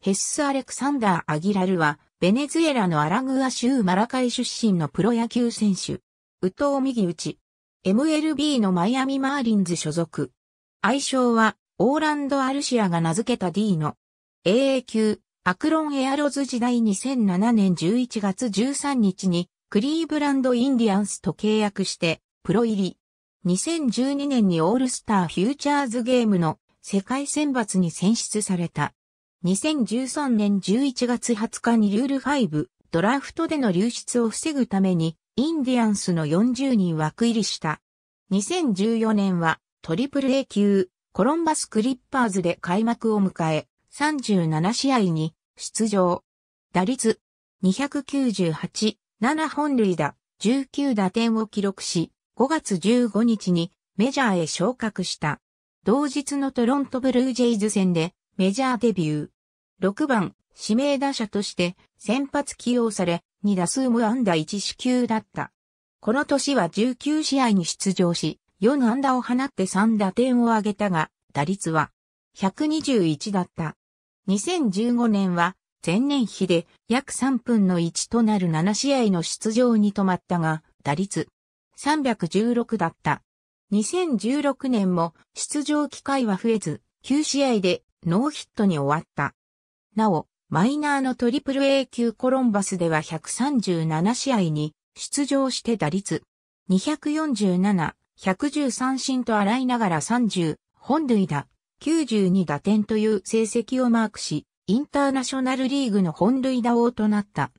ヘッス・アレクサンダー・アギラルは、ベネズエラのアラグア州マラカイ出身のプロ野球選手。ウト藤右打ち。MLB のマイアミ・マーリンズ所属。愛称は、オーランド・アルシアが名付けた D の AA 級、アクロン・エアロズ時代2007年11月13日に、クリーブランド・インディアンスと契約して、プロ入り。2012年にオールスター・フューチャーズゲームの世界選抜に選出された。2013年11月20日にルール5、ドラフトでの流出を防ぐために、インディアンスの40人枠入りした。2014年は、トリプル A 級、コロンバスクリッパーズで開幕を迎え、37試合に出場。打率298、7本塁打、19打点を記録し、5月15日にメジャーへ昇格した。同日のトロントブルージェイズ戦でメジャーデビュー。6番、指名打者として先発起用され、2打数無安打1四球だった。この年は19試合に出場し、4安打を放って3打点を挙げたが、打率は121だった。2015年は前年比で約3分の1となる7試合の出場に止まったが、打率316だった。2016年も出場機会は増えず、9試合でノーヒットに終わった。なお、マイナーのトリプル A 級コロンバスでは137試合に出場して打率247、113進と洗いながら30、本塁打、92打点という成績をマークし、インターナショナルリーグの本塁打王となった。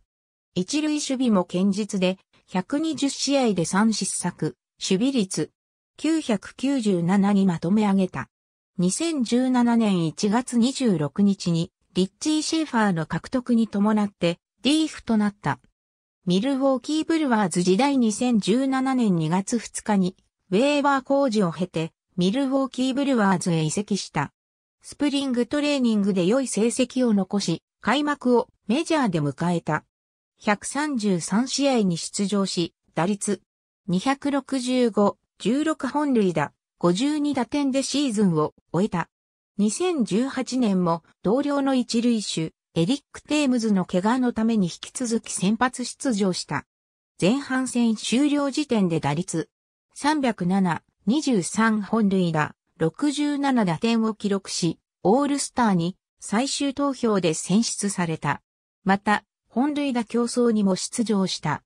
一塁守備も堅実で、120試合で3失策、守備率、997にまとめ上げた。2017年1月26日にリッチー・シェファーの獲得に伴って、リーフとなった。ミルウォーキー・ブルワーズ時代2017年2月2日に、ウェーバー工事を経て、ミルウォーキー・ブルワーズへ移籍した。スプリングトレーニングで良い成績を残し、開幕をメジャーで迎えた。133試合に出場し、打率265、16本塁打、52打点でシーズンを終えた。2018年も同僚の一塁手、エリック・テームズの怪我のために引き続き先発出場した。前半戦終了時点で打率307、23本塁打、67打点を記録し、オールスターに最終投票で選出された。また、本塁打競争にも出場した。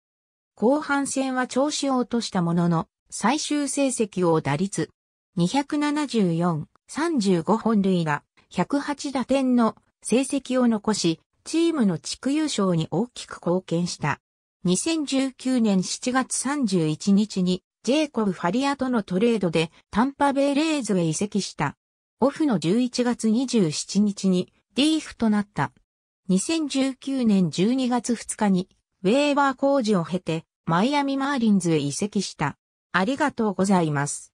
後半戦は調子を落としたものの、最終成績を打率274、35本塁打、108打点の成績を残し、チームの地区優勝に大きく貢献した。2019年7月31日に、ジェイコブ・ファリアとのトレードで、タンパベイ・レイズへ移籍した。オフの11月27日に、ディーフとなった。2019年12月2日に、ウェーバー工事を経て、マイアミ・マーリンズへ移籍した。ありがとうございます。